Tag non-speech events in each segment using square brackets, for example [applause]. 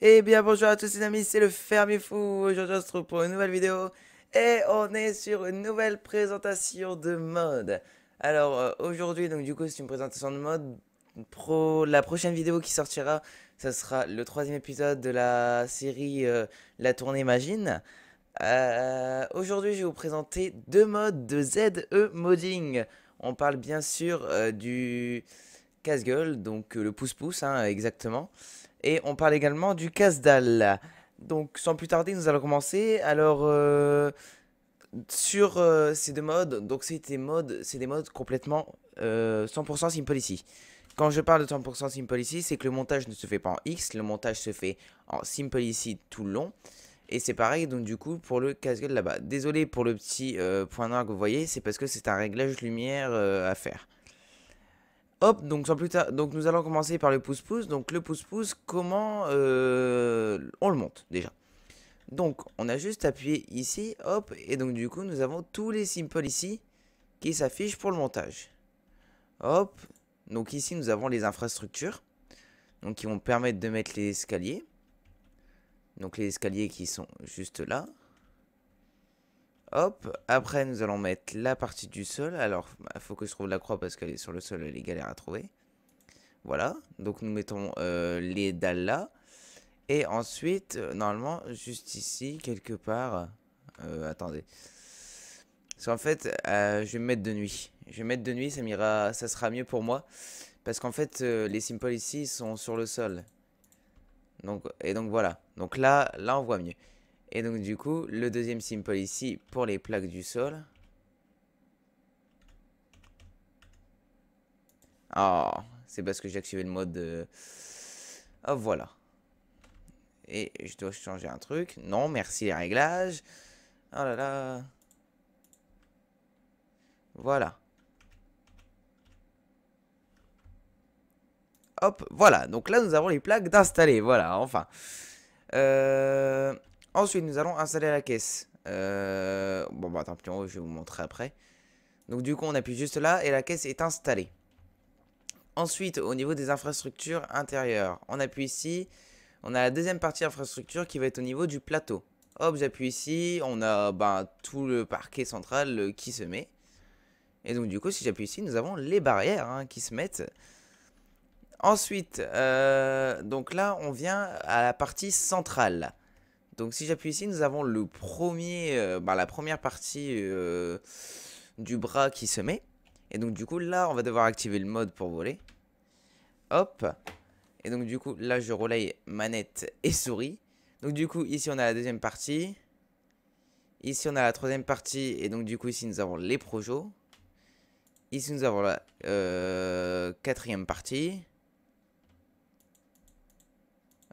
Eh bien bonjour à tous les amis, c'est le fermier fou, aujourd'hui on se retrouve pour une nouvelle vidéo et on est sur une nouvelle présentation de mode. Alors euh, aujourd'hui donc du coup c'est une présentation de mode, Pro... la prochaine vidéo qui sortira ça sera le troisième épisode de la série euh, La Tournée Magine. Euh, aujourd'hui je vais vous présenter deux modes de ZE Modding. On parle bien sûr du casse-gueule, donc le pouce-pouce hein, exactement. Et on parle également du casse-dalle Donc sans plus tarder, nous allons commencer. Alors euh, sur euh, ces deux modes, donc c'est des modes, c'est des modes complètement 100% euh, simple ici. Quand je parle de 100% simple ici, c'est que le montage ne se fait pas en X, le montage se fait en simple ici tout le long. Et c'est pareil, donc du coup, pour le casse là-bas. Désolé pour le petit point noir que vous voyez, c'est parce que c'est un réglage lumière à faire. Hop, donc sans plus tard, donc nous allons commencer par le pouce-pouce. Donc le pouce-pouce, comment euh, on le monte déjà Donc on a juste appuyé ici, hop, et donc du coup nous avons tous les simples ici qui s'affichent pour le montage. Hop, donc ici nous avons les infrastructures, donc qui vont permettre de mettre les escaliers. Donc les escaliers qui sont juste là. Hop, après nous allons mettre la partie du sol. Alors, il faut que je trouve la croix parce qu'elle est sur le sol, elle est galère à trouver. Voilà, donc nous mettons euh, les dalles là. Et ensuite, euh, normalement, juste ici, quelque part... Euh, attendez. Parce qu'en fait, je vais me mettre de nuit. Je vais mettre de nuit, ça, m'ira, ça sera mieux pour moi. Parce qu'en fait, les symboles ici sont sur le sol. Donc, et donc voilà. Donc là, là on voit mieux. Et donc du coup, le deuxième simple ici pour les plaques du sol. Oh, c'est parce que j'ai activé le mode... De... Ah, voilà. Et je dois changer un truc. Non, merci les réglages. Oh là là. Voilà. Hop, voilà. Donc là, nous avons les plaques d'installer. Voilà, enfin. Euh... Ensuite, nous allons installer la caisse. Euh, bon, bah tant haut je vais vous montrer après. Donc du coup, on appuie juste là et la caisse est installée. Ensuite, au niveau des infrastructures intérieures, on appuie ici. On a la deuxième partie infrastructure qui va être au niveau du plateau. Hop, j'appuie ici. On a bah, tout le parquet central euh, qui se met. Et donc du coup, si j'appuie ici, nous avons les barrières hein, qui se mettent. Ensuite, euh, donc là, on vient à la partie centrale. Donc si j'appuie ici, nous avons le premier, euh, bah, la première partie euh, du bras qui se met. Et donc du coup, là, on va devoir activer le mode pour voler. Hop. Et donc du coup, là, je relaye manette et souris. Donc du coup, ici, on a la deuxième partie. Ici, on a la troisième partie. Et donc du coup, ici, nous avons les projos. Ici, nous avons la euh, quatrième partie.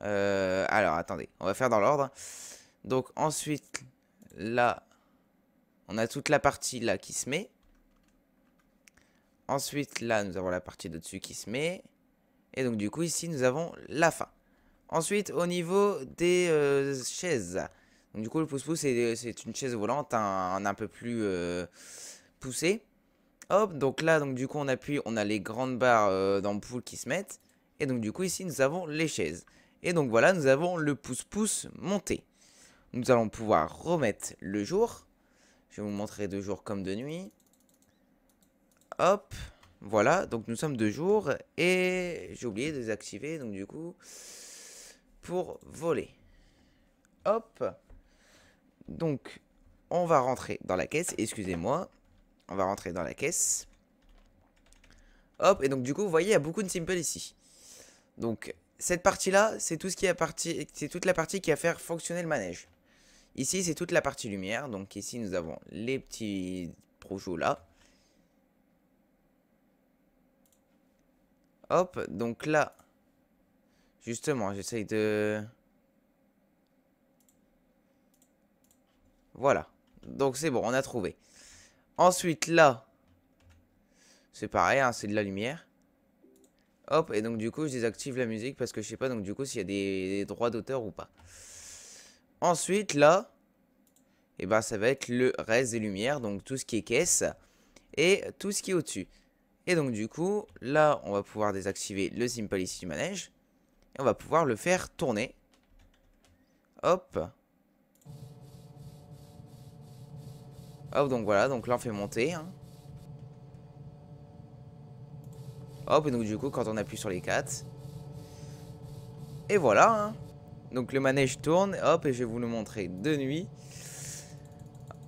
Euh, alors, attendez, on va faire dans l'ordre. Donc ensuite, là, on a toute la partie là qui se met. Ensuite, là, nous avons la partie de dessus qui se met. Et donc, du coup, ici, nous avons la fin. Ensuite, au niveau des euh, chaises. Donc, du coup, le pouce-pouce, c'est une chaise volante un, un peu plus euh, poussée. Hop, donc là, donc du coup, on appuie, on a les grandes barres d'ampoule qui se mettent. Et donc, du coup, ici, nous avons les chaises. Et donc voilà, nous avons le pouce-pouce monté. Nous allons pouvoir remettre le jour. Je vais vous montrer de jour comme de nuit. Hop, voilà, donc nous sommes de jour et j'ai oublié de désactiver, donc du coup, pour voler. Hop, donc on va rentrer dans la caisse, excusez-moi, on va rentrer dans la caisse. Hop, et donc du coup, vous voyez, il y a beaucoup de simple ici. Donc, cette partie-là, c'est tout ce qui est c'est toute la partie qui va faire fonctionner le manège. Ici, c'est toute la partie lumière. Donc ici, nous avons les petits projets là. Hop, donc là, justement, j'essaye de... Voilà. Donc c'est bon, on a trouvé. Ensuite, là, c'est pareil, hein, c'est de la lumière. Hop, et donc du coup, je désactive la musique parce que je sais pas, donc du coup, s'il y a des, droits d'auteur ou pas. Ensuite, là, et eh bah ben, ça va être le reste des lumières, donc tout ce qui est caisse et tout ce qui est au-dessus. Et donc du coup, là, on va pouvoir désactiver le Simple ici du manège. Et on va pouvoir le faire tourner. Hop. Hop, donc voilà, donc là on fait monter. Hein. Hop, et donc du coup, quand on appuie sur les 4. Et voilà. Hein. Donc le manège tourne, hop, et je vais vous le montrer de nuit.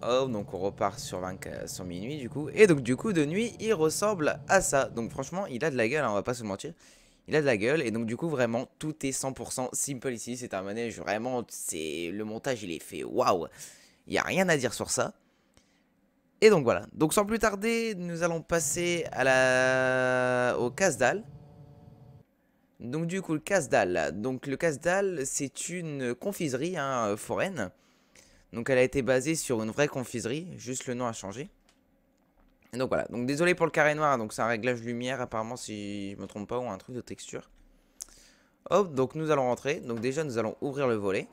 Hop, donc on repart sur, 20, sur minuit du coup. Et donc du coup, de nuit, il ressemble à ça. Donc franchement, il a de la gueule, hein, on va pas se mentir. Il a de la gueule, et donc du coup, vraiment, tout est 100% simple ici. C'est un manège, vraiment, c'est le montage, il est fait waouh. Il n'y a rien à dire sur ça. Et donc voilà, donc sans plus tarder, nous allons passer à la... au Casdal. Donc du coup, le Casdal, donc le Casdal, c'est une confiserie hein, foraine. Donc elle a été basée sur une vraie confiserie, juste le nom a changé. donc voilà, donc désolé pour le carré noir, hein. donc c'est un réglage lumière apparemment si je me trompe pas ou un truc de texture. Hop, donc nous allons rentrer, donc déjà nous allons ouvrir le volet.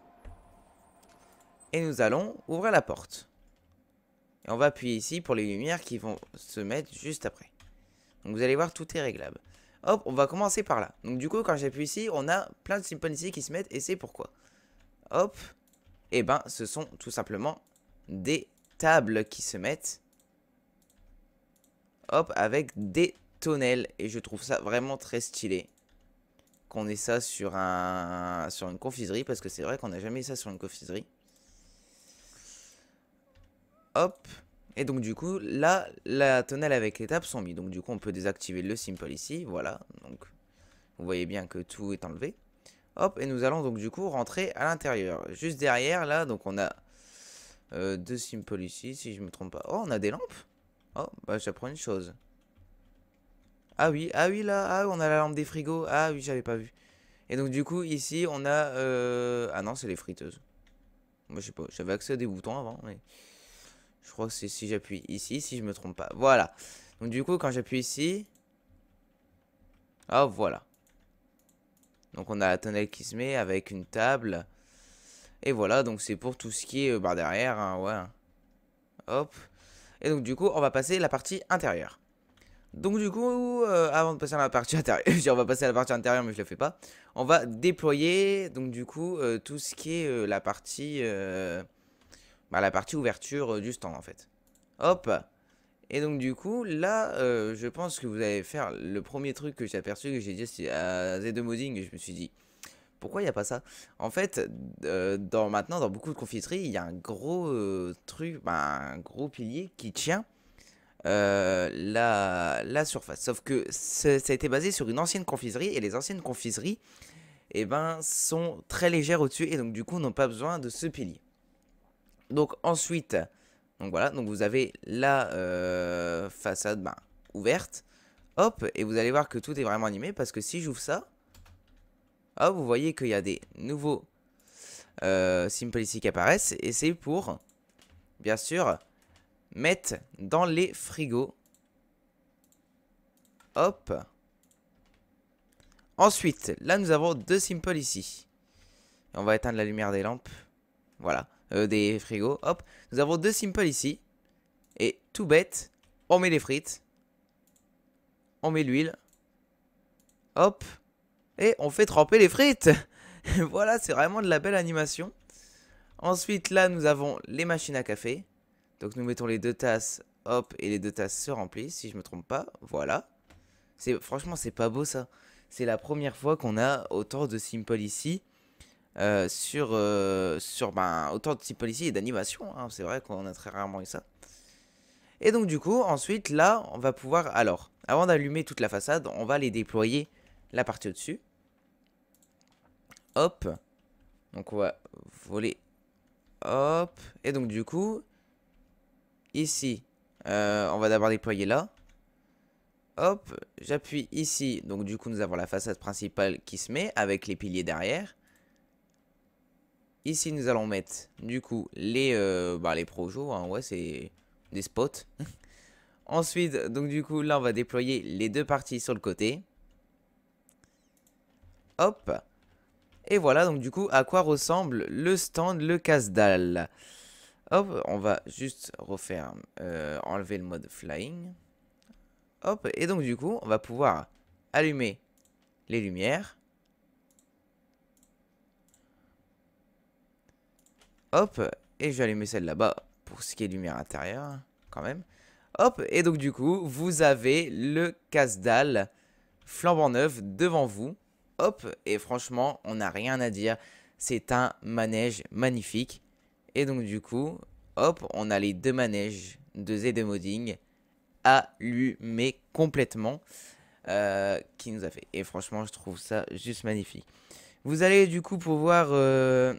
Et nous allons ouvrir la porte. Et on va appuyer ici pour les lumières qui vont se mettre juste après. Donc vous allez voir, tout est réglable. Hop, on va commencer par là. Donc du coup, quand j'appuie ici, on a plein de symboles ici qui se mettent et c'est pourquoi. Hop, et eh ben ce sont tout simplement des tables qui se mettent. Hop, avec des tonnels. Et je trouve ça vraiment très stylé. Qu'on ait ça sur, un, sur une confiserie parce que c'est vrai qu'on n'a jamais ça sur une confiserie hop. Et donc du coup, là, la tonnelle avec les tables sont mises, Donc du coup, on peut désactiver le simple ici, voilà. Donc vous voyez bien que tout est enlevé. Hop, et nous allons donc du coup rentrer à l'intérieur. Juste derrière, là, donc on a euh, deux simple ici, si je me trompe pas. Oh, on a des lampes Oh, bah j'apprends une chose. Ah oui, ah oui, là, ah, on a la lampe des frigos. Ah oui, j'avais pas vu. Et donc du coup, ici, on a... Euh, ah non, c'est les friteuses. Moi, je sais pas, j'avais accès à des boutons avant, mais... Je crois que c'est si j'appuie ici, si je me trompe pas. Voilà. Donc du coup, quand j'appuie ici... Ah, voilà. Donc on a la tonnelle qui se met avec une table. Et voilà, donc c'est pour tout ce qui est bah, derrière, hein, ouais. Hop. Et donc du coup, on va passer la partie intérieure. Donc du coup, euh, avant de passer à la partie [laughs] intérieure, on va passer à la partie intérieure mais je le fais pas. On va déployer donc du coup euh, tout ce qui est la partie bah, la partie ouverture euh, du stand en fait. Hop Et donc du coup, là, euh, je pense que vous allez faire le premier truc que j'ai aperçu, que j'ai dit à Z2 Modding, je me suis dit, pourquoi il n'y a pas ça En fait, euh, dans, maintenant, dans beaucoup de confiseries il y a un gros truc, bah, un gros pilier qui tient la, surface. Sauf que ça a été basé sur une ancienne confiserie et les anciennes confiseries eh ben, sont très légères au-dessus et donc du coup n'ont pas besoin de ce pilier. Donc ensuite, donc voilà, donc vous avez la euh, façade ben, ouverte. Hop, et vous allez voir que tout est vraiment animé parce que si j'ouvre ça, ah, vous voyez qu'il y a des nouveaux euh, ici qui apparaissent. Et c'est pour, bien sûr, mettre dans les frigos. Hop. Ensuite, là nous avons deux Simple ici. On va éteindre la lumière des lampes. Voilà. Euh, des frigos. Hop, nous avons deux simples ici. Et tout bête, on met les frites. On met l'huile. Hop. Et on fait tremper les frites. [laughs] voilà, c'est vraiment de la belle animation. Ensuite, là, nous avons les machines à café. Donc nous mettons les deux tasses, hop, et les deux tasses se remplissent, si je me trompe pas. Voilà. Franchement, c'est pas beau ça. C'est la première fois qu'on a autant de simple ici. Euh, sur, euh, sur ben, autant de type policiers et d'animation. Hein. c'est vrai qu'on a très rarement eu ça. Et donc du coup, ensuite, là, on va pouvoir... Alors, avant d'allumer toute la façade, on va les déployer la partie au-dessus. Hop. Donc on va voler. Hop. Et donc du coup, ici, euh, on va d'abord déployer là. Hop, j'appuie ici. Donc du coup, nous avons la façade principale qui se met avec les piliers derrière. Ici, nous allons mettre, du coup, les, euh, bah, les projos. Hein, ouais, c'est des spots. [laughs] Ensuite, donc du coup, là, on va déployer les deux parties sur le côté. Hop. Et voilà, donc du coup, à quoi ressemble le stand, le casse-dalle. Hop, on va juste refaire, euh, enlever le mode flying. Hop, et donc du coup, on va pouvoir allumer les lumières. Hop, et je vais allumer celle là-bas pour ce qui est lumière intérieure, quand même. Hop, et donc du coup, vous avez le casse-dalle flambant neuf devant vous. Hop, et franchement, on n'a rien à dire. C'est un manège magnifique. Et donc du coup, hop, on a les deux manèges de Z Modding allumés complètement. Euh, qui nous a fait. Et franchement, je trouve ça juste magnifique. Vous allez du coup pouvoir euh,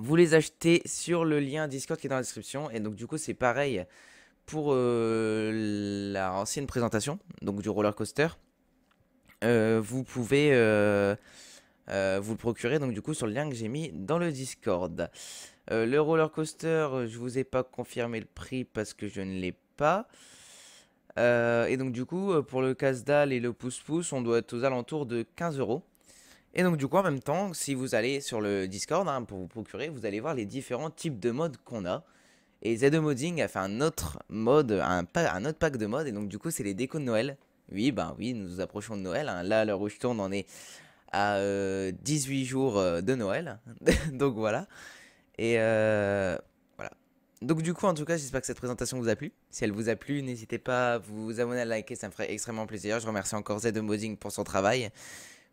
vous les achetez sur le lien Discord qui est dans la description. Et donc du coup c'est pareil pour euh, la ancienne présentation, donc du roller coaster. Euh, vous pouvez euh, vous le procurer donc du coup sur le lien que j'ai mis dans le Discord. le roller coaster, je vous ai pas confirmé le prix parce que je ne l'ai pas. et donc du coup, pour le casse-dalle et le pouce-pouce, on doit être aux alentours de 15 euros. Et donc du coup en même temps, si vous allez sur le Discord hein, pour vous procurer, vous allez voir les différents types de modes qu'on a. Et Z2 Modding a fait un autre mode, un, autre pack de modes, et donc du coup c'est les décos de Noël. Oui, ben oui, nous nous approchons de Noël. Hein. Là, à l'heure où je tourne, on est à 18 euh, jours euh, de Noël. [laughs] donc voilà. Et euh, voilà. Donc du coup, en tout cas, j'espère que cette présentation vous a plu. Si elle vous a plu, n'hésitez pas à vous abonner, à liker, ça me ferait extrêmement plaisir. Je remercie encore Z2 Modding pour son travail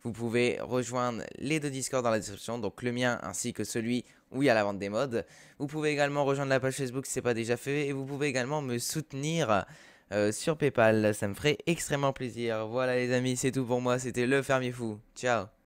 vous pouvez rejoindre les deux Discord dans la description, donc le mien ainsi que celui où il y a la vente des modes. Vous pouvez également rejoindre la page Facebook si ce n'est pas déjà fait, et vous pouvez également me soutenir euh, sur Paypal, ça me ferait extrêmement plaisir. Voilà les amis, c'est tout pour moi, c'était le fermier fou. Ciao